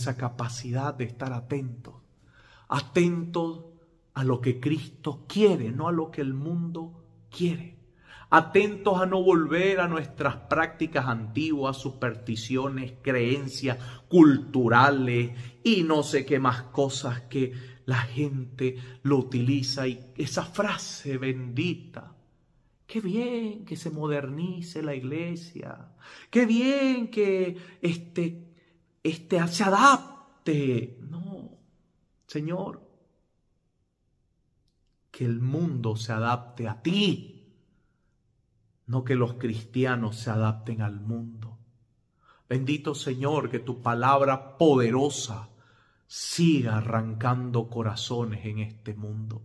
esa capacidad de estar atentos, atentos a lo que Cristo quiere, no a lo que el mundo quiere. Atentos a no volver a nuestras prácticas antiguas, supersticiones, creencias culturales y no sé qué más cosas que la gente lo utiliza. Y esa frase bendita, Qué bien que se modernice la iglesia. Qué bien que este, este, se adapte. No, Señor, que el mundo se adapte a ti, no que los cristianos se adapten al mundo. Bendito Señor, que tu palabra poderosa siga arrancando corazones en este mundo,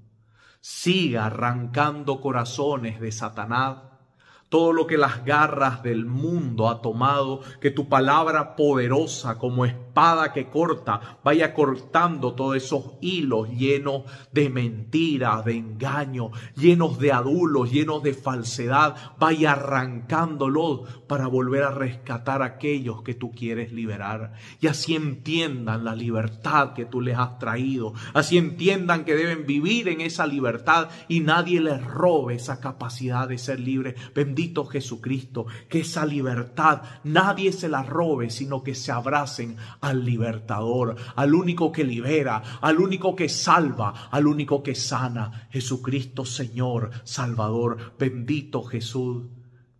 siga arrancando corazones de Satanás todo lo que las garras del mundo ha tomado, que tu palabra poderosa como espada que corta vaya cortando todos esos hilos llenos de mentiras, de engaño, llenos de adulos, llenos de falsedad, vaya arrancándolos para volver a rescatar a aquellos que tú quieres liberar. Y así entiendan la libertad que tú les has traído, así entiendan que deben vivir en esa libertad y nadie les robe esa capacidad de ser libre bendito Jesucristo, que esa libertad nadie se la robe, sino que se abracen al libertador, al único que libera, al único que salva, al único que sana, Jesucristo Señor, Salvador, bendito Jesús,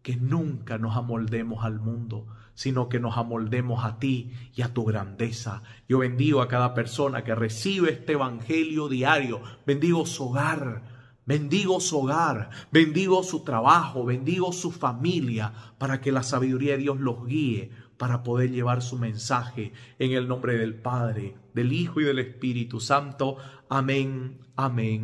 que nunca nos amoldemos al mundo sino que nos amoldemos a ti y a tu grandeza. Yo bendigo a cada persona que recibe este Evangelio diario, bendigo su hogar, Bendigo su hogar, bendigo su trabajo, bendigo su familia, para que la sabiduría de Dios los guíe para poder llevar su mensaje en el nombre del Padre, del Hijo y del Espíritu Santo. Amén, amén.